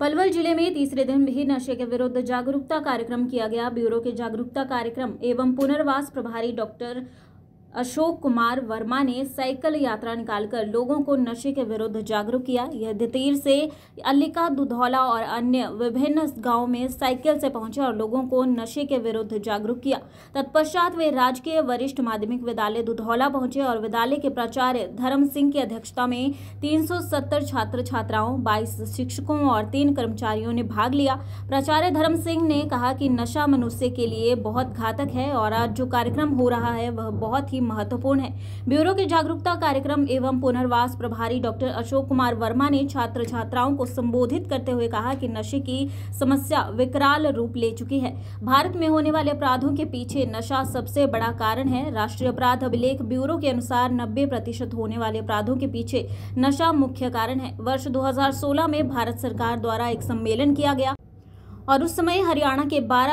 पलवल जिले में तीसरे दिन भी नशे के विरुद्ध जागरूकता कार्यक्रम किया गया ब्यूरो के जागरूकता कार्यक्रम एवं पुनर्वास प्रभारी डॉक्टर अशोक कुमार वर्मा ने साइकिल यात्रा निकालकर लोगों को नशे के विरुद्ध जागरूक किया यह धतीर से अल्लिका दुधौला और अन्य विभिन्न गांव में साइकिल से पहुंचे और लोगों को नशे के विरुद्ध जागरूक किया तत्पश्चात वे राजकीय वरिष्ठ माध्यमिक विद्यालय दुधौला पहुंचे और विद्यालय के प्राचार्य धर्म सिंह की अध्यक्षता में तीन छात्र छात्राओं बाईस शिक्षकों और तीन कर्मचारियों ने भाग लिया प्राचार्य धर्म सिंह ने कहा कि नशा मनुष्य के लिए बहुत घातक है और आज जो कार्यक्रम हो रहा है वह बहुत ही भी महत्वपूर्ण है ब्यूरो के जागरूकता कार्यक्रम एवं पुनर्वास प्रभारी डॉक्टर अशोक कुमार वर्मा ने छात्र छात्राओं को संबोधित करते हुए कहा कि नशे की समस्या विकराल रूप ले चुकी है भारत में होने वाले अपराधों के पीछे नशा सबसे बड़ा कारण है राष्ट्रीय अपराध अभिलेख ब्यूरो के अनुसार नब्बे होने वाले अपराधों के पीछे नशा मुख्य कारण है वर्ष दो में भारत सरकार द्वारा एक सम्मेलन किया गया और उस समय हरियाणा के बारह